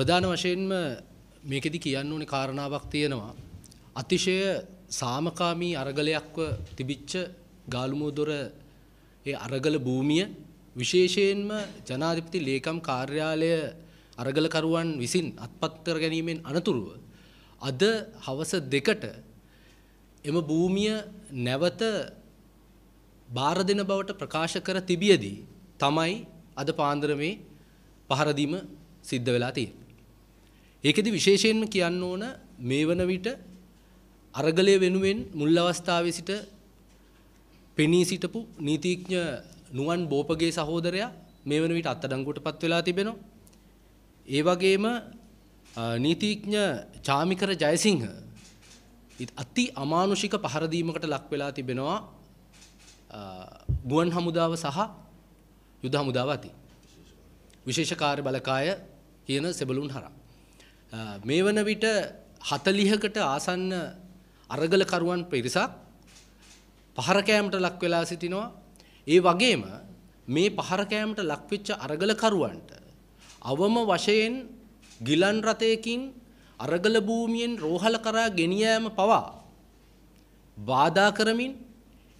ප්‍රධාන වශයෙන්ම මේකෙදි කියන්න ඕනේ කාරණාවක් තියෙනවා. අතිශය සාමකාමී අරගලයක්ව තිබිච්ච ගාලුමුදොර ඒ අරගල භූමිය විශේෂයෙන්ම ජනාධිපති ලේකම් කාර්යාලය අරගලකරුවන් විසින් අත්පත් කර ගැනීමෙන් අනතුරුව අද හවස දෙකට එම භූමිය නැවත බාර දෙන බවට ප්‍රකාශ කර තිබියදී තමයි අද පාන්දර මේ පහර දීම සිද්ධ වෙලා තියෙන්නේ. ඒකෙදි විශේෂයෙන්ම කියන්න ඕන මේ වන විට අරගලය වෙනුවෙන් මුල් අවස්ථාවේ සිට පෙනී සිටපු නීතිඥ නුවන් බෝපගේ සහෝදරයා මේ වන විට අත්අඩංගුවටපත් වෙලා තිබෙනවා. ඒ වගේම නීතිඥ චාමිකර ජයසිංහ අති අමානුෂික පහර දීමකට ලක් වෙලා තිබෙනවා ගුවන් හමුදාව සහ යුද හමුදාව අති විශේෂ කාර්ය බලකාය කියන සෙබළුන් හරහා මේ වන විට හතලිහකට ආසන්න අරගලකරුවන් පිරිසක් පහරකෑමට ලක් වෙලා සිටිනවා. ඒ වගේම මේ පහරකෑමට ලක්වෙච්ච අරගලකරුවන්ට අවම වශයෙන් ගිලන් රථයකින් අරගල භූමියෙන් රෝහල කරා ගෙනියෑම පවා බාධා කරමින්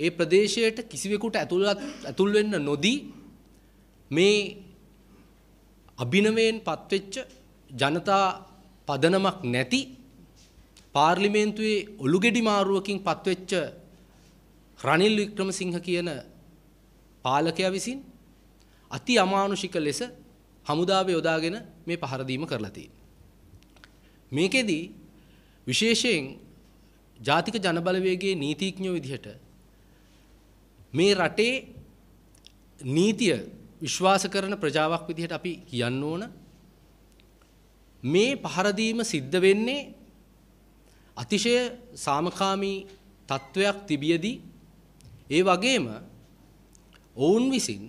ඒ ප්‍රදේශයට කිසිවෙකුට ඇතුළත් ඇතුල් වෙන්න නොදී මේ අභිනවයෙන් පත්වෙච්ච ජනතා පදනමක් නැති පාර්ලිමේන්තුවේ ඔලුගෙඩි මාරුවකින් පත්වෙච්ච රනිල් වික්‍රමසිංහ කියන පාලකයා විසින් අති අමානුෂික ලෙස හමුදාව යොදාගෙන මේ පහරදීම කරලා තියෙනවා. මේකෙදි විශේෂයෙන් ජාතික ජනබලවේගයේ නීතිඥයෝ විදිහට මේ රටේ නීතිය විශ්වාස කරන ප්‍රජාවක් විදිහට අපි කියන්න ඕන මේ පහරදීම සිද්ධ වෙන්නේ අතිශය සාමකාමී තත්ත්වයක් තිබියදී ඒ වගේම ඔවුන් විසින්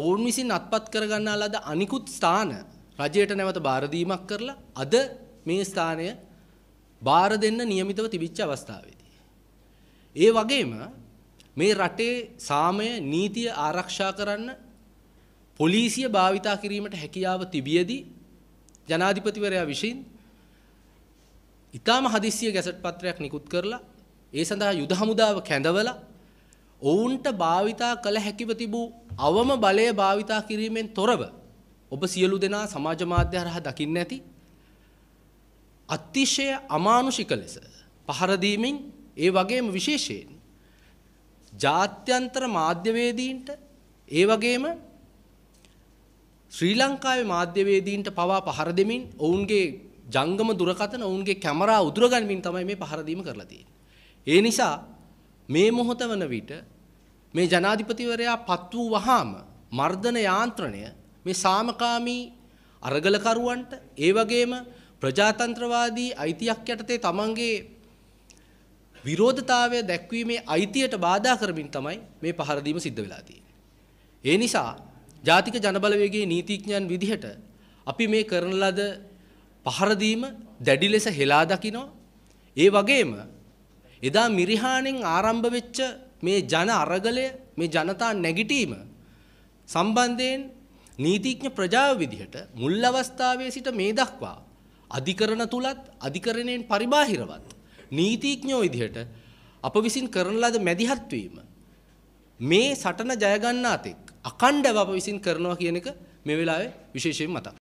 ඔවුන් විසින් අත්පත් කරගන්නා ලද අනිකුත් ස්ථාන රජයට නැවත බාරදීමක් කරලා අද මේ ස්ථානය බාර දෙන්න નિયમિતව තිබිච්ච අවස්ථාවේදී ඒ වගේම මේ රටේ සාමය නීතිය ආරක්ෂා කරන්න පොලිසිය භාවිතා කිරීමට හැකියාව තිබියදී ජනාධිපතිවරයා විසින් ඉතාම හදිස්සිය ගැසට් පත්‍රයක් නිකුත් කරලා ඒ සඳහා යුද හමුදාව කැඳවලා ඔවුන්ට භාවිතා කළ හැකිව තිබූ අවම බලය භාවිතා කිරීමෙන් තොරව ඔබ සියලු දෙනා සමාජ මාධ්‍ය හරහා දකින්න ඇති අතිශය අමානුෂික ලෙස පහර දීමෙන් ඒ වගේම විශේෂයෙන් ජාත්‍යන්තර මාධ්‍යවේදීන්ට ඒ වගේම ශ්‍රී ලංකාවේ මාධ්‍යවේදීන්ට පවා පහර දෙමින් ඔවුන්ගේ ජංගම දුරකථන ඔවුන්ගේ කැමරා උදුරගනිමින් තමයි මේ පහර දීම කරලා තියෙන්නේ. ඒ නිසා මේ මොහොත වන විට මේ ජනාධිපතිවරයා පත් වූ වහාම මර්ධන යාන්ත්‍රණය මේ සාමකාමී අරගලකරුවන්ට ඒ වගේම ප්‍රජාතන්ත්‍රවාදී අයිතියක් යටතේ තමන්ගේ විරෝධතාවය දැක්වීමේ අයිතියට බාධා කරමින් තමයි මේ පහර දීම සිද්ධ වෙලා තියෙන්නේ. ඒ නිසා ජාතික ජනබලවේගයේ නීතිඥයන් විදිහට අපි මේ කරන ලද පහර දීම දැඩි ලෙස හෙලා දකිනවා. ඒ වගේම එදා මිරිහාණෙන් ආරම්භ වෙච්ච මේ ජන අරගලය මේ ජනතා නැගිටීම සම්බන්ධයෙන් නීතිඥ ප්‍රජාව විදිහට මුල් අවස්ථාවේ සිට මේ දක්වා අධිකරණ තුලත් අධිකරණයෙන් පරිබාහිරවත් නීතිඥයෝ විදිහට අප විසින් කරන ලද මැදිහත් වීම මේ සටන ජය ගන්නා තෙක් අකණ්ඩව අප විසින් කරනවා කියන එක මේ වෙලාවේ විශේෂයෙන් මතක්